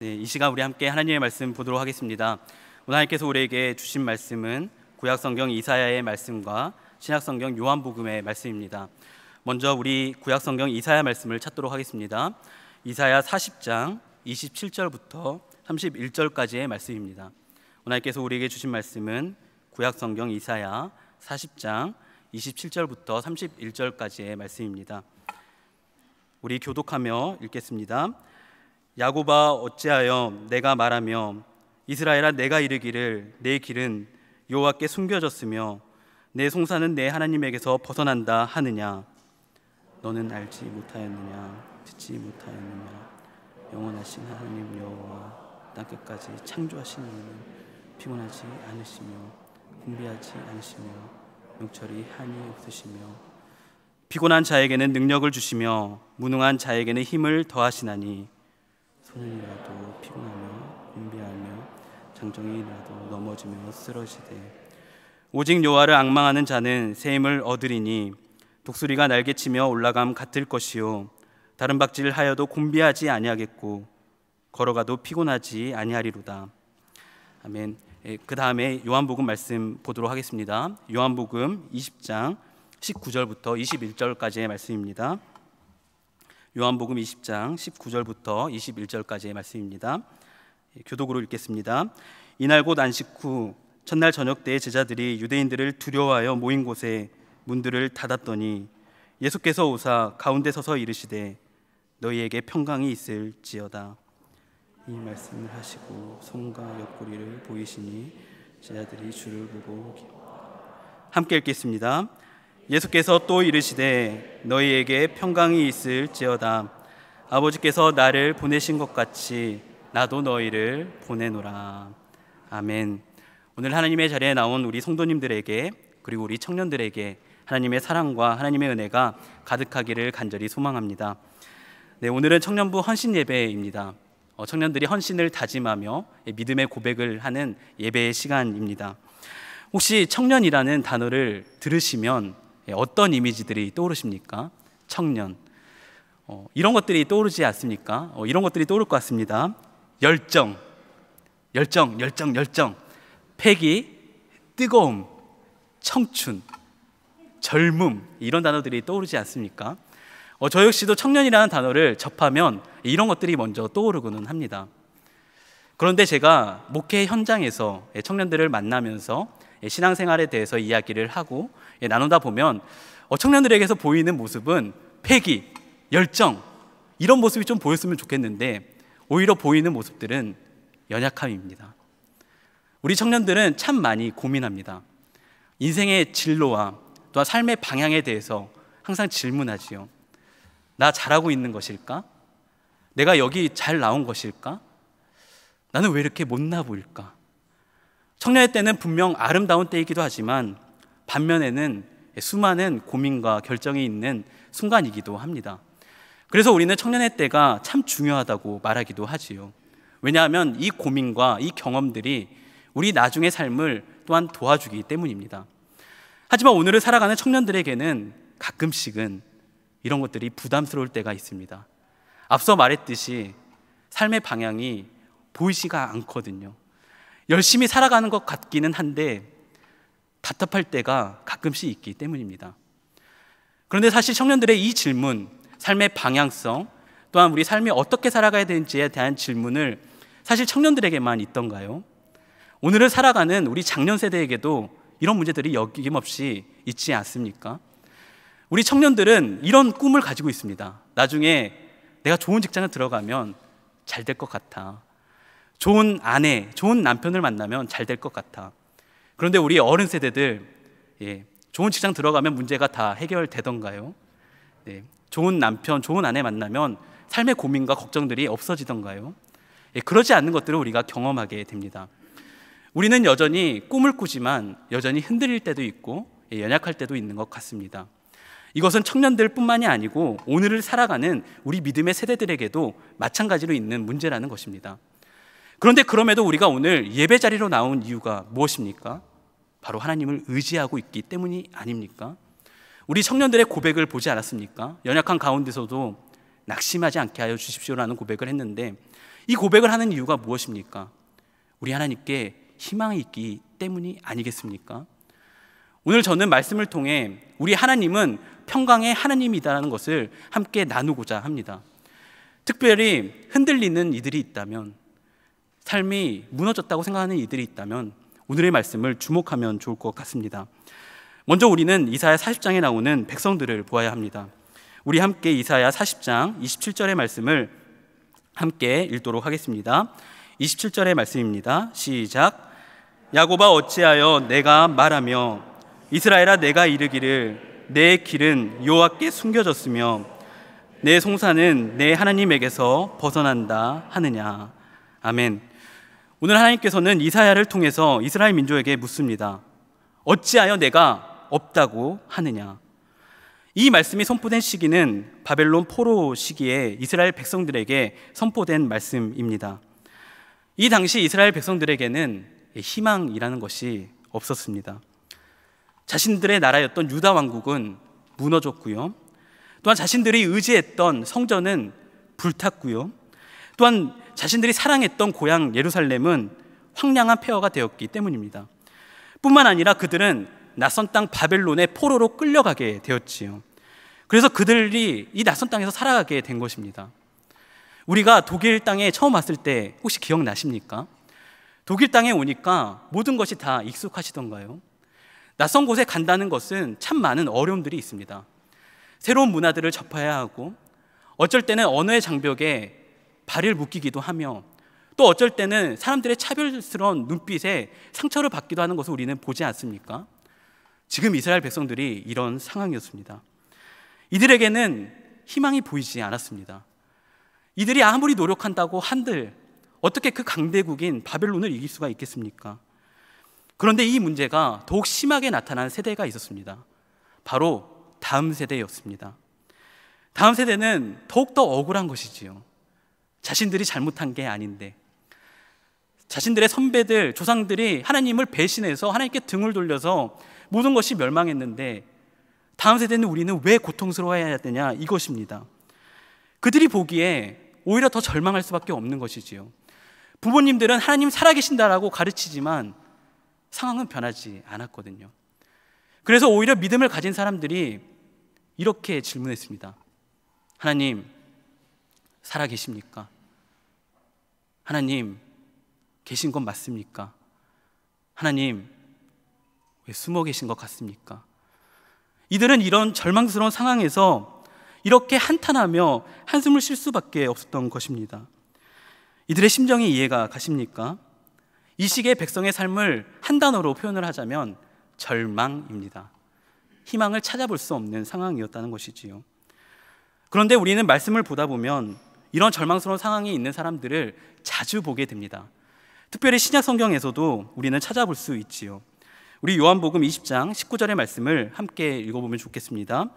네, 이 시간 우리 함께 하나님의 말씀 보도록 하겠습니다. 오늘 하나님께서 우리에게 주신 말씀은 구약 성경 이사야의 말씀과 신약 성경 요한복음의 말씀입니다. 먼저 우리 구약 성경 이사야 말씀을 찾도록 하겠습니다. 이사야 40장 27절부터 31절까지의 말씀입니다. 오늘 하나님께서 우리에게 주신 말씀은 구약 성경 이사야 40장 27절부터 31절까지의 말씀입니다. 우리 교독하며 읽겠습니다. 야곱아 어찌하여 내가 말하며 이스라엘아 내가 이르기를 내 길은 여호와께 숨겨졌으며 내 송사는 내 하나님에게서 벗어난다 하느냐 너는 알지 못하였느냐 듣지 못하였느냐 영원하신 하나님 여호와 땅 끝까지 창조하신 이는 피곤하지 않으시며 궁비하지 않으시며 용철이 한이 없으시며 피곤한 자에게는 능력을 주시며 무능한 자에게는 힘을 더하시나니 소년이라도 피곤하며 곤비하며 장정이라도 넘어지며 쓰러지되 오직 요하를 악망하는 자는 샘을 얻으리니 독수리가 날개치며 올라감 같을 것이요 다른 박질을 하여도 곤비하지 아니하겠고 걸어가도 피곤하지 아니하리로다 아멘. 예, 그 다음에 요한복음 말씀 보도록 하겠습니다. 요한복음 20장 19절부터 21절까지의 말씀입니다. 요한복음 20장 19절부터 21절까지의 말씀입니다. 예, 교독으로 읽겠습니다. 이날 곧 안식 후 첫날 저녁 때 제자들이 유대인들을 두려워하여 모인 곳에 문들을 닫았더니 예수께서 오사 가운데 서서 이르시되 너희에게 평강이 있을지어다 이 말씀을 하시고 손과 옆구리를 보이시니 제자들이 주를 보고 함께 읽겠습니다. 예수께서 또 이르시되 너희에게 평강이 있을지어다 아버지께서 나를 보내신 것 같이 나도 너희를 보내노라 아멘. 오늘 하나님의 자리에 나온 우리 성도님들에게 그리고 우리 청년들에게 하나님의 사랑과 하나님의 은혜가 가득하기를 간절히 소망합니다. 네, 오늘은 청년부 헌신 예배입니다. 어, 청년들이 헌신을 다짐하며 믿음의 고백을 하는 예배의 시간입니다. 혹시 청년이라는 단어를 들으시면 예, 어떤 이미지들이 떠오르십니까? 청년. 어, 이런 것들이 떠오르지 않습니까? 어, 이런 것들이 떠오를 것 같습니다. 열정, 열정, 열정, 열정. 패기, 뜨거움, 청춘, 젊음. 이런 단어들이 떠오르지 않습니까? 어, 저 역시도 청년이라는 단어를 접하면 이런 것들이 먼저 떠오르고는 합니다. 그런데 제가 목회 현장에서 예, 청년들을 만나면서 예, 신앙생활에 대해서 이야기를 하고 예, 나누다 보면 청년들에게서 보이는 모습은 패기, 열정 이런 모습이 좀 보였으면 좋겠는데 오히려 보이는 모습들은 연약함입니다. 우리 청년들은 참 많이 고민합니다. 인생의 진로와 또한 삶의 방향에 대해서 항상 질문하지요. 나 잘하고 있는 것일까? 내가 여기 잘 나온 것일까? 나는 왜 이렇게 못나 보일까? 청년의 때는 분명 아름다운 때이기도 하지만 반면에는 수많은 고민과 결정이 있는 순간이기도 합니다. 그래서 우리는 청년의 때가 참 중요하다고 말하기도 하지요. 왜냐하면 이 고민과 이 경험들이 우리 나중의 삶을 또한 도와주기 때문입니다. 하지만 오늘을 살아가는 청년들에게는 가끔씩은 이런 것들이 부담스러울 때가 있습니다. 앞서 말했듯이 삶의 방향이 보이지가 않거든요. 열심히 살아가는 것 같기는 한데 답답할 때가 가끔씩 있기 때문입니다. 그런데 사실 청년들의 이 질문, 삶의 방향성, 또한 우리 삶이 어떻게 살아가야 되는지에 대한 질문을 사실 청년들에게만 있던가요? 오늘을 살아가는 우리 장년 세대에게도 이런 문제들이 여김없이 있지 않습니까? 우리 청년들은 이런 꿈을 가지고 있습니다. 나중에 내가 좋은 직장에 들어가면 잘 될 것 같아. 좋은 아내, 좋은 남편을 만나면 잘 될 것 같아. 그런데 우리 어른 세대들, 예, 좋은 직장 들어가면 문제가 다 해결되던가요? 예, 좋은 남편, 좋은 아내 만나면 삶의 고민과 걱정들이 없어지던가요? 예, 그러지 않는 것들을 우리가 경험하게 됩니다. 우리는 여전히 꿈을 꾸지만 여전히 흔들릴 때도 있고 예, 연약할 때도 있는 것 같습니다. 이것은 청년들 뿐만이 아니고 오늘을 살아가는 우리 믿음의 세대들에게도 마찬가지로 있는 문제라는 것입니다. 그런데 그럼에도 우리가 오늘 예배 자리로 나온 이유가 무엇입니까? 바로 하나님을 의지하고 있기 때문이 아닙니까? 우리 청년들의 고백을 보지 않았습니까? 연약한 가운데서도 낙심하지 않게 하여 주십시오라는 고백을 했는데 이 고백을 하는 이유가 무엇입니까? 우리 하나님께 희망이 있기 때문이 아니겠습니까? 오늘 저는 말씀을 통해 우리 하나님은 평강의 하나님이다라는 것을 함께 나누고자 합니다. 특별히 흔들리는 이들이 있다면 삶이 무너졌다고 생각하는 이들이 있다면 오늘의 말씀을 주목하면 좋을 것 같습니다. 먼저 우리는 이사야 40장에 나오는 백성들을 보아야 합니다. 우리 함께 이사야 40장 27절의 말씀을 함께 읽도록 하겠습니다. 27절의 말씀입니다. 시작. 야고바 어찌하여 내가 말하며 이스라엘아 내가 이르기를 내 길은 여호와께 숨겨졌으며 내 송사는 내 하나님에게서 벗어난다 하느냐. 아멘. 오늘 하나님께서는 이사야를 통해서 이스라엘 민족에게 묻습니다. 어찌하여 내가 없다고 하느냐? 이 말씀이 선포된 시기는 바벨론 포로 시기에 이스라엘 백성들에게 선포된 말씀입니다. 이 당시 이스라엘 백성들에게는 희망이라는 것이 없었습니다. 자신들의 나라였던 유다 왕국은 무너졌고요. 또한 자신들이 의지했던 성전은 불탔고요. 또한 자신들이 사랑했던 고향 예루살렘은 황량한 폐허가 되었기 때문입니다. 뿐만 아니라 그들은 낯선 땅 바벨론의 포로로 끌려가게 되었지요. 그래서 그들이 이 낯선 땅에서 살아가게 된 것입니다. 우리가 독일 땅에 처음 왔을 때 혹시 기억나십니까? 독일 땅에 오니까 모든 것이 다 익숙하시던가요? 낯선 곳에 간다는 것은 참 많은 어려움들이 있습니다. 새로운 문화들을 접해야 하고 어쩔 때는 언어의 장벽에 발을 묶이기도 하며 또 어쩔 때는 사람들의 차별스러운 눈빛에 상처를 받기도 하는 것을 우리는 보지 않습니까? 지금 이스라엘 백성들이 이런 상황이었습니다. 이들에게는 희망이 보이지 않았습니다. 이들이 아무리 노력한다고 한들 어떻게 그 강대국인 바벨론을 이길 수가 있겠습니까? 그런데 이 문제가 더욱 심하게 나타난 세대가 있었습니다. 바로 다음 세대였습니다. 다음 세대는 더욱더 억울한 것이지요. 자신들이 잘못한 게 아닌데 자신들의 선배들, 조상들이 하나님을 배신해서 하나님께 등을 돌려서 모든 것이 멸망했는데 다음 세대는 우리는 왜 고통스러워해야 되냐 이것입니다. 그들이 보기에 오히려 더 절망할 수밖에 없는 것이지요. 부모님들은 하나님 살아계신다라고 가르치지만 상황은 변하지 않았거든요. 그래서 오히려 믿음을 가진 사람들이 이렇게 질문했습니다. 하나님, 살아 계십니까? 하나님, 계신 건 맞습니까? 하나님, 왜 숨어 계신 것 같습니까? 이들은 이런 절망스러운 상황에서 이렇게 한탄하며 한숨을 쉴 수밖에 없었던 것입니다. 이들의 심정이 이해가 가십니까? 이 시기의 백성의 삶을 한 단어로 표현을 하자면 절망입니다. 희망을 찾아볼 수 없는 상황이었다는 것이지요. 그런데 우리는 말씀을 보다 보면 이런 절망스러운 상황에 있는 사람들을 자주 보게 됩니다. 특별히 신약 성경에서도 우리는 찾아볼 수 있지요. 우리 요한복음 20장 19절의 말씀을 함께 읽어보면 좋겠습니다.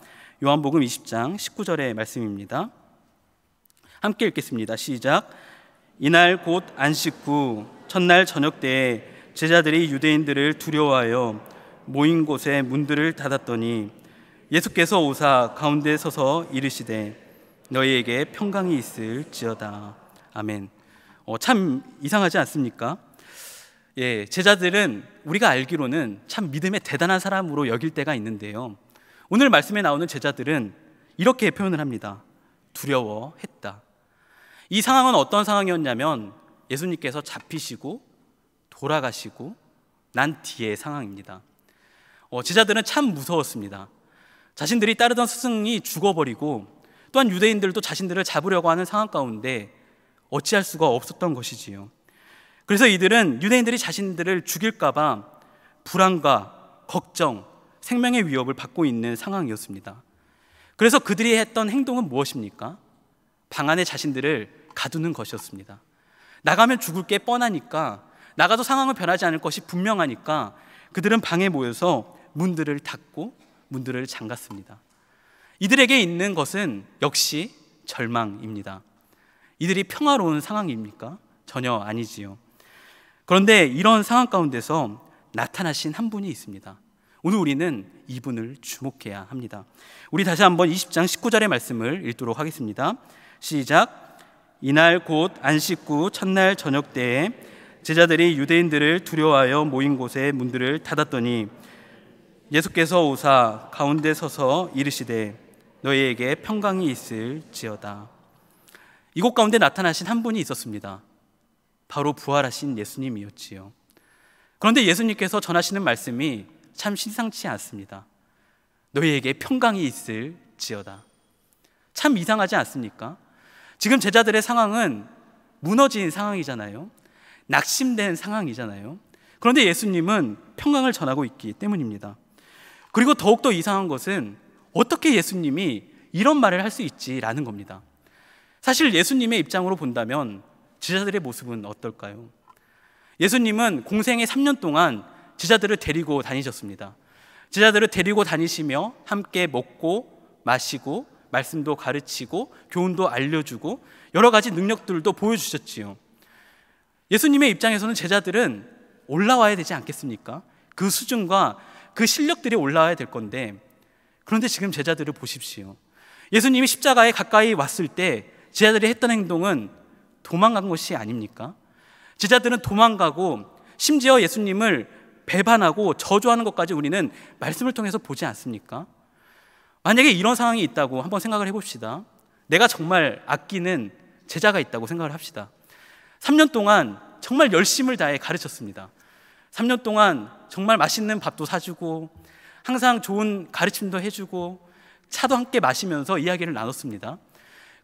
요한복음 20장 19절의 말씀입니다. 함께 읽겠습니다. 시작. 이날 곧 안식 후 첫날 저녁 때에 제자들이 유대인들을 두려워하여 모인 곳에 문들을 닫았더니 예수께서 오사 가운데 서서 이르시되 너희에게 평강이 있을지어다. 아멘. 어, 참 이상하지 않습니까? 예, 제자들은 우리가 알기로는 참 믿음의 대단한 사람으로 여길 때가 있는데요. 오늘 말씀에 나오는 제자들은 이렇게 표현을 합니다. 두려워했다. 이 상황은 어떤 상황이었냐면 예수님께서 잡히시고 돌아가시고 난 뒤의 상황입니다. 어, 제자들은 참 무서웠습니다. 자신들이 따르던 스승이 죽어버리고 또한 유대인들도 자신들을 잡으려고 하는 상황 가운데 어찌할 수가 없었던 것이지요. 그래서 이들은 유대인들이 자신들을 죽일까봐 불안과 걱정, 생명의 위협을 받고 있는 상황이었습니다. 그래서 그들이 했던 행동은 무엇입니까? 방 안에 자신들을 가두는 것이었습니다. 나가면 죽을 게 뻔하니까 나가도 상황은 변하지 않을 것이 분명하니까 그들은 방에 모여서 문들을 닫고 문들을 잠갔습니다. 이들에게 있는 것은 역시 절망입니다. 이들이 평화로운 상황입니까? 전혀 아니지요. 그런데 이런 상황 가운데서 나타나신 한 분이 있습니다. 오늘 우리는 이분을 주목해야 합니다. 우리 다시 한번 20장 19절의 말씀을 읽도록 하겠습니다. 시작. 이날 곧 안식구 첫날 저녁 때에 제자들이 유대인들을 두려워하여 모인 곳에 문들을 닫았더니 예수께서 오사 가운데 서서 이르시되 너희에게 평강이 있을지어다. 이곳 가운데 나타나신 한 분이 있었습니다. 바로 부활하신 예수님이었지요. 그런데 예수님께서 전하시는 말씀이 참 신상치 않습니다. 너희에게 평강이 있을지어다. 참 이상하지 않습니까? 지금 제자들의 상황은 무너진 상황이잖아요. 낙심된 상황이잖아요. 그런데 예수님은 평강을 전하고 있기 때문입니다. 그리고 더욱더 이상한 것은 어떻게 예수님이 이런 말을 할 수 있지라는 겁니다. 사실 예수님의 입장으로 본다면 지자들의 모습은 어떨까요? 예수님은 공생의 3년 동안 지자들을 데리고 다니셨습니다. 지자들을 데리고 다니시며 함께 먹고 마시고 말씀도 가르치고 교훈도 알려주고 여러 가지 능력들도 보여주셨지요. 예수님의 입장에서는 제자들은 올라와야 되지 않겠습니까? 그 수준과 그 실력들이 올라와야 될 건데 그런데 지금 제자들을 보십시오. 예수님이 십자가에 가까이 왔을 때 제자들이 했던 행동은 도망간 것이 아닙니까? 제자들은 도망가고 심지어 예수님을 배반하고 저주하는 것까지 우리는 말씀을 통해서 보지 않습니까? 만약에 이런 상황이 있다고 한번 생각을 해봅시다. 내가 정말 아끼는 제자가 있다고 생각을 합시다. 3년 동안 정말 열심을 다해 가르쳤습니다. 3년 동안 정말 맛있는 밥도 사주고 항상 좋은 가르침도 해주고 차도 함께 마시면서 이야기를 나눴습니다.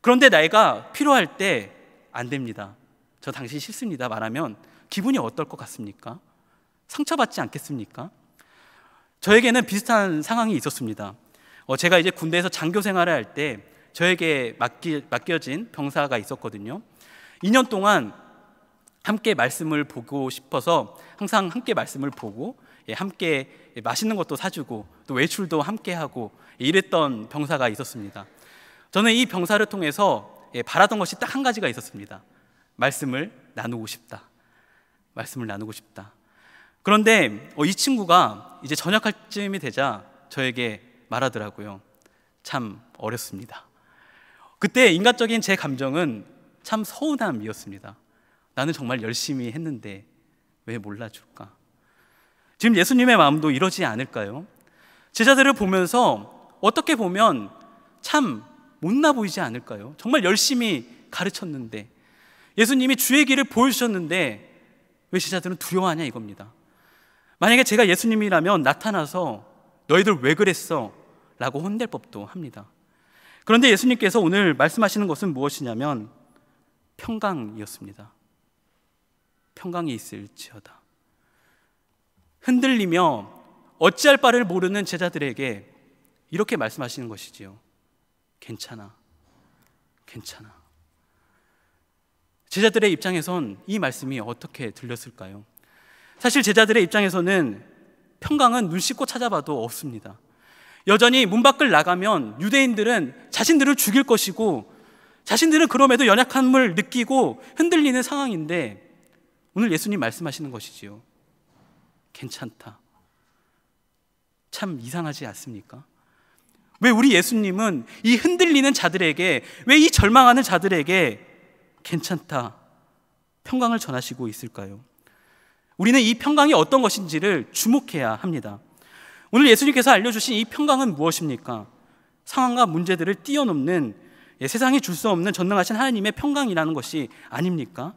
그런데 나이가 필요할 때 안 됩니다. 저당시 싫습니다. 말하면 기분이 어떨 것 같습니까? 상처받지 않겠습니까? 저에게는 비슷한 상황이 있었습니다. 어, 제가 이제 군대에서 장교 생활을 할 때 저에게 맡기, 맡겨진 병사가 있었거든요. 2년 동안 함께 말씀을 보고 싶어서 항상 함께 말씀을 보고 예, 함께 맛있는 것도 사주고 또 외출도 함께 하고 이랬던 병사가 있었습니다. 저는 이 병사를 통해서 예, 바라던 것이 딱 한 가지가 있었습니다. 말씀을 나누고 싶다. 말씀을 나누고 싶다. 그런데 어, 이 친구가 이제 전역할 쯤이 되자 저에게 말하더라고요. 참 어렵습니다. 그때 인간적인 제 감정은 참 서운함이었습니다. 나는 정말 열심히 했는데 왜 몰라줄까? 지금 예수님의 마음도 이러지 않을까요? 제자들을 보면서 어떻게 보면 참 못나 보이지 않을까요? 정말 열심히 가르쳤는데 예수님이 주의 길을 보여주셨는데 왜 제자들은 두려워하냐 이겁니다. 만약에 제가 예수님이라면 나타나서 너희들 왜 그랬어? 라고 혼낼 법도 합니다. 그런데 예수님께서 오늘 말씀하시는 것은 무엇이냐면 평강이었습니다. 평강이 있을지어다. 흔들리며 어찌할 바를 모르는 제자들에게 이렇게 말씀하시는 것이지요. 괜찮아. 괜찮아. 제자들의 입장에선 이 말씀이 어떻게 들렸을까요? 사실 제자들의 입장에서는 평강은 눈 씻고 찾아봐도 없습니다. 여전히 문 밖을 나가면 유대인들은 자신들을 죽일 것이고 자신들은 그럼에도 연약함을 느끼고 흔들리는 상황인데 오늘 예수님 말씀하시는 것이지요. 괜찮다. 참 이상하지 않습니까? 왜 우리 예수님은 이 흔들리는 자들에게, 왜 이 절망하는 자들에게 괜찮다, 평강을 전하시고 있을까요? 우리는 이 평강이 어떤 것인지를 주목해야 합니다. 오늘 예수님께서 알려주신 이 평강은 무엇입니까? 상황과 문제들을 뛰어넘는 예, 세상이 줄 수 없는 전능하신 하나님의 평강이라는 것이 아닙니까?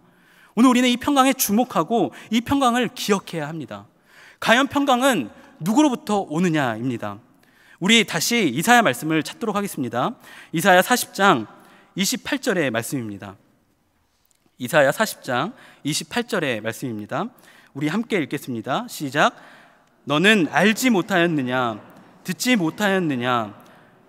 오늘 우리는 이 평강에 주목하고 이 평강을 기억해야 합니다. 과연 평강은 누구로부터 오느냐입니다. 우리 다시 이사야 말씀을 찾도록 하겠습니다. 이사야 40장 28절의 말씀입니다. 이사야 40장 28절의 말씀입니다. 우리 함께 읽겠습니다. 시작. 너는 알지 못하였느냐 듣지 못하였느냐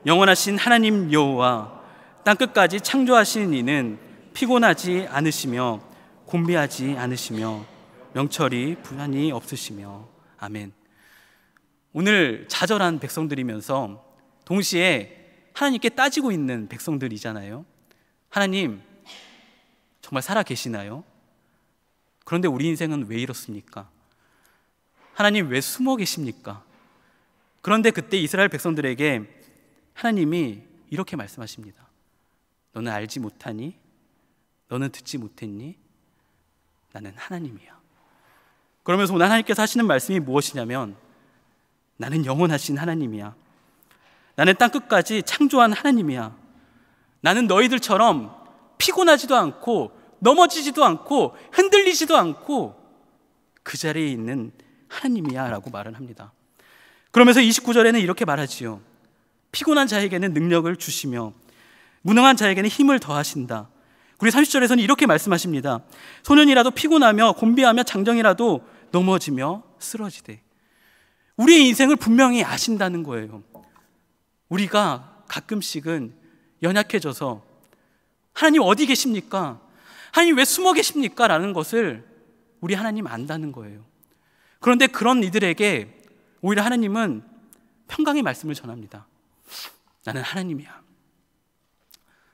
영원하신 하나님 여호와 땅 끝까지 창조하신 이는 피곤하지 않으시며 곤비하지 않으시며 명철이 분한이 없으시며 아멘. 오늘 좌절한 백성들이면서 동시에 하나님께 따지고 있는 백성들이잖아요. 하나님, 정말 살아 계시나요? 그런데 우리 인생은 왜 이렇습니까? 하나님 왜 숨어 계십니까? 그런데 그때 이스라엘 백성들에게 하나님이 이렇게 말씀하십니다. 너는 알지 못하니? 너는 듣지 못했니? 나는 하나님이야. 그러면서 오늘 하나님께서 하시는 말씀이 무엇이냐면 나는 영원하신 하나님이야. 나는 땅 끝까지 창조한 하나님이야. 나는 너희들처럼 피곤하지도 않고 넘어지지도 않고 흔들리지도 않고 그 자리에 있는 하나님이야 라고 말을 합니다. 그러면서 29절에는 이렇게 말하지요. 피곤한 자에게는 능력을 주시며 무능한 자에게는 힘을 더하신다. 우리 30절에서는 이렇게 말씀하십니다. 소년이라도 피곤하며 곤비하며 장정이라도 넘어지며 쓰러지되 우리의 인생을 분명히 아신다는 거예요. 우리가 가끔씩은 연약해져서 하나님 어디 계십니까? 하나님 왜 숨어 계십니까? 라는 것을 우리 하나님 안다는 거예요. 그런데 그런 이들에게 오히려 하나님은 평강의 말씀을 전합니다. 나는 하나님이야.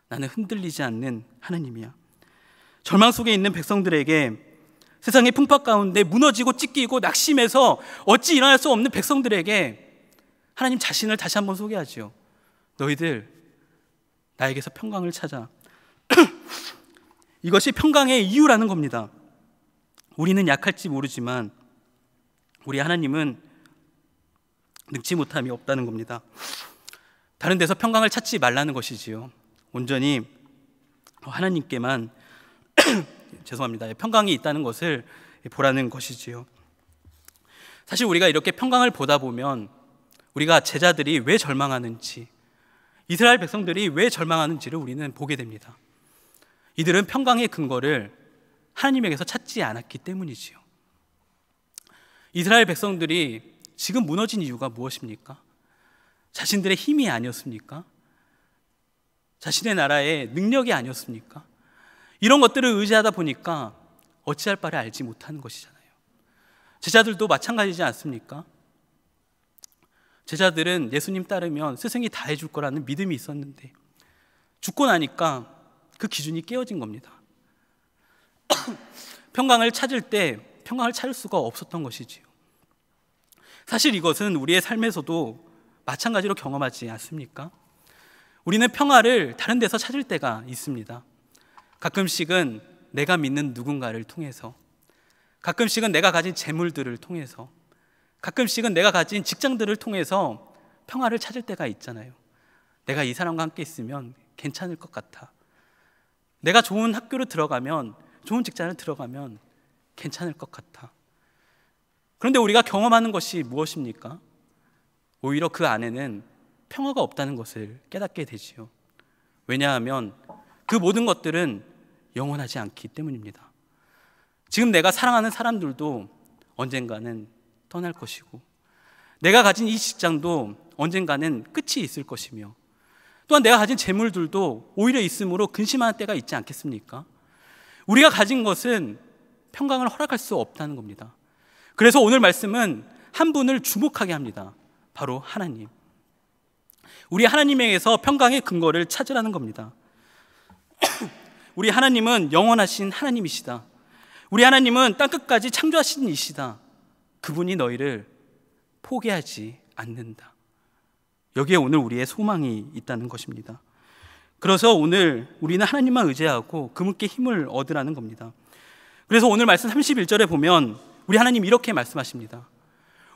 나는 흔들리지 않는 하나님이야. 절망 속에 있는 백성들에게 세상의 풍파 가운데 무너지고 찢기고 낙심해서 어찌 일어날 수 없는 백성들에게 하나님 자신을 다시 한번 소개하지요. 너희들 나에게서 평강을 찾아. 이것이 평강의 이유라는 겁니다. 우리는 약할지 모르지만 우리 하나님은 늙지 못함이 없다는 겁니다. 다른 데서 평강을 찾지 말라는 것이지요. 온전히 하나님께만 죄송합니다. 예, 평강이 있다는 것을 보라는 것이지요. 사실 우리가 이렇게 평강을 보다 보면 우리가 제자들이 왜 절망하는지 이스라엘 백성들이 왜 절망하는지를 우리는 보게 됩니다. 이들은 평강의 근거를 하나님에게서 찾지 않았기 때문이지요. 이스라엘 백성들이 지금 무너진 이유가 무엇입니까? 자신들의 힘이 아니었습니까? 자신의 나라의 능력이 아니었습니까? 이런 것들을 의지하다 보니까 어찌할 바를 알지 못하는 것이잖아요. 제자들도 마찬가지지 않습니까? 제자들은 예수님 따르면 스승이 다 해줄 거라는 믿음이 있었는데 죽고 나니까 그 기준이 깨어진 겁니다. 평강을 찾을 때 평강을 찾을 수가 없었던 것이지요. 사실 이것은 우리의 삶에서도 마찬가지로 경험하지 않습니까? 우리는 평화를 다른 데서 찾을 때가 있습니다. 가끔씩은 내가 믿는 누군가를 통해서 가끔씩은 내가 가진 재물들을 통해서 가끔씩은 내가 가진 직장들을 통해서 평화를 찾을 때가 있잖아요. 내가 이 사람과 함께 있으면 괜찮을 것 같아. 내가 좋은 학교로 들어가면 좋은 직장을 들어가면 괜찮을 것 같아. 그런데 우리가 경험하는 것이 무엇입니까? 오히려 그 안에는 평화가 없다는 것을 깨닫게 되지요. 왜냐하면 그 모든 것들은 영원하지 않기 때문입니다. 지금 내가 사랑하는 사람들도 언젠가는 떠날 것이고, 내가 가진 이 직장도 언젠가는 끝이 있을 것이며, 또한 내가 가진 재물들도 오히려 있으므로 근심하는 때가 있지 않겠습니까? 우리가 가진 것은 평강을 허락할 수 없다는 겁니다. 그래서 오늘 말씀은 한 분을 주목하게 합니다. 바로 하나님. 우리 하나님에게서 평강의 근거를 찾으라는 겁니다. 우리 하나님은 영원하신 하나님이시다. 우리 하나님은 땅끝까지 창조하신 이시다. 그분이 너희를 포기하지 않는다. 여기에 오늘 우리의 소망이 있다는 것입니다. 그래서 오늘 우리는 하나님만 의지하고 그분께 힘을 얻으라는 겁니다. 그래서 오늘 말씀 31절에 보면 우리 하나님 이렇게 말씀하십니다.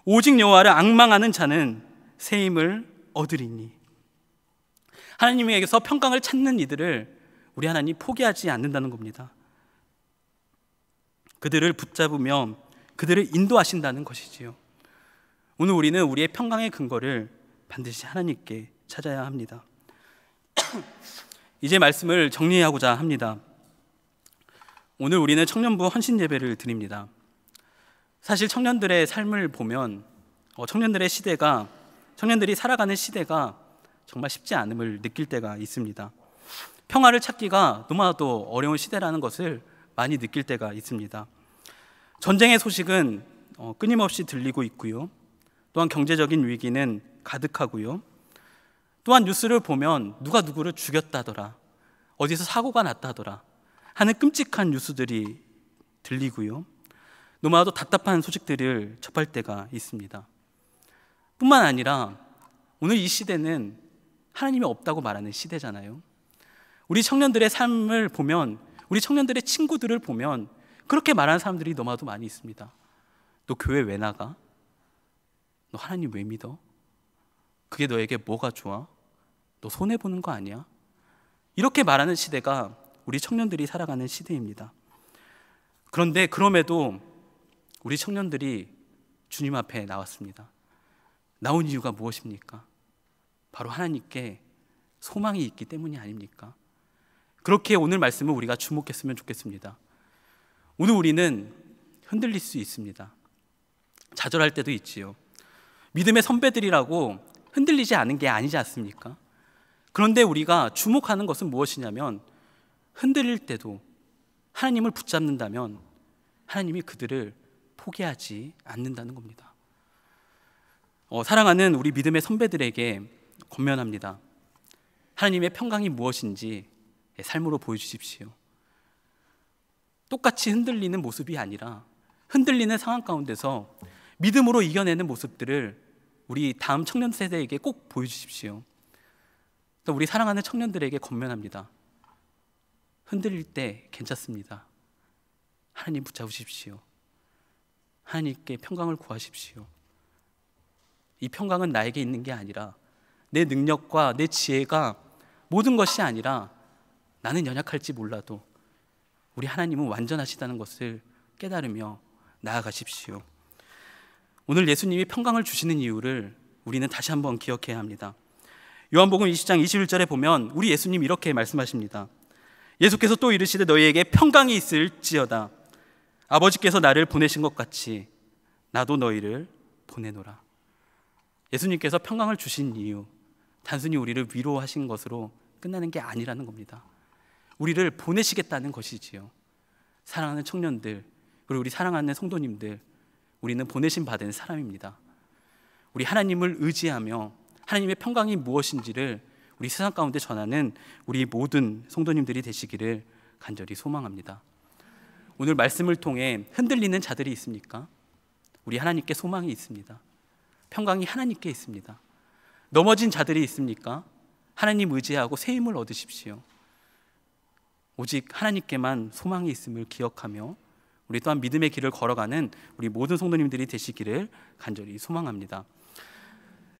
오직 여호와를 악망하는 자는 새 힘을 얻으리니. 하나님에게서 평강을 찾는 이들을 우리 하나님 포기하지 않는다는 겁니다. 그들을 붙잡으며 그들을 인도하신다는 것이지요. 오늘 우리는 우리의 평강의 근거를 반드시 하나님께 찾아야 합니다. 이제 말씀을 정리하고자 합니다. 오늘 우리는 청년부 헌신 예배를 드립니다. 사실 청년들의 삶을 보면 어, 청년들의 시대가 청년들이 살아가는 시대가 정말 쉽지 않음을 느낄 때가 있습니다. 평화를 찾기가 너무나도 어려운 시대라는 것을 많이 느낄 때가 있습니다. 전쟁의 소식은 어, 끊임없이 들리고 있고요. 또한 경제적인 위기는 가득하고요. 또한 뉴스를 보면 누가 누구를 죽였다더라. 어디서 사고가 났다더라. 하는 끔찍한 뉴스들이 들리고요. 너무나도 답답한 소식들을 접할 때가 있습니다. 뿐만 아니라 오늘 이 시대는 하나님이 없다고 말하는 시대잖아요. 우리 청년들의 삶을 보면 우리 청년들의 친구들을 보면 그렇게 말하는 사람들이 너무나도 많이 있습니다. 너 교회 왜 나가? 너 하나님 왜 믿어? 그게 너에게 뭐가 좋아? 너 손해 보는 거 아니야? 이렇게 말하는 시대가 우리 청년들이 살아가는 시대입니다. 그런데 그럼에도 우리 청년들이 주님 앞에 나왔습니다. 나온 이유가 무엇입니까? 바로 하나님께 소망이 있기 때문이 아닙니까? 그렇게 오늘 말씀을 우리가 주목했으면 좋겠습니다. 오늘 우리는 흔들릴 수 있습니다. 좌절할 때도 있지요. 믿음의 선배들이라고 흔들리지 않은 게 아니지 않습니까? 그런데 우리가 주목하는 것은 무엇이냐면 흔들릴 때도 하나님을 붙잡는다면 하나님이 그들을 포기하지 않는다는 겁니다. 어, 사랑하는 우리 믿음의 선배들에게 권면합니다. 하나님의 평강이 무엇인지 예, 삶으로 보여주십시오. 똑같이 흔들리는 모습이 아니라 흔들리는 상황 가운데서 믿음으로 이겨내는 모습들을 우리 다음 청년 세대에게 꼭 보여주십시오. 또 우리 사랑하는 청년들에게 권면합니다. 흔들릴 때 괜찮습니다. 하나님 붙잡으십시오. 하나님께 평강을 구하십시오. 이 평강은 나에게 있는 게 아니라 내 능력과 내 지혜가 모든 것이 아니라 나는 연약할지 몰라도 우리 하나님은 완전하시다는 것을 깨달으며 나아가십시오. 오늘 예수님이 평강을 주시는 이유를 우리는 다시 한번 기억해야 합니다. 요한복음 20장 21절에 보면 우리 예수님 이렇게 말씀하십니다. 예수께서 또 이르시되 너희에게 평강이 있을지어다. 아버지께서 나를 보내신 것 같이 나도 너희를 보내노라. 예수님께서 평강을 주신 이유, 단순히 우리를 위로하신 것으로 끝나는 게 아니라는 겁니다. 우리를 보내시겠다는 것이지요. 사랑하는 청년들, 그리고 우리 사랑하는 성도님들, 우리는 보내신 받은 사람입니다. 우리 하나님을 의지하며 하나님의 평강이 무엇인지를 우리 세상 가운데 전하는 우리 모든 성도님들이 되시기를 간절히 소망합니다. 오늘 말씀을 통해 흔들리는 자들이 있습니까? 우리 하나님께 소망이 있습니다. 평강이 하나님께 있습니다. 넘어진 자들이 있습니까? 하나님 의지하고 새 힘을 얻으십시오. 오직 하나님께만 소망이 있음을 기억하며 우리 또한 믿음의 길을 걸어가는 우리 모든 성도님들이 되시기를 간절히 소망합니다.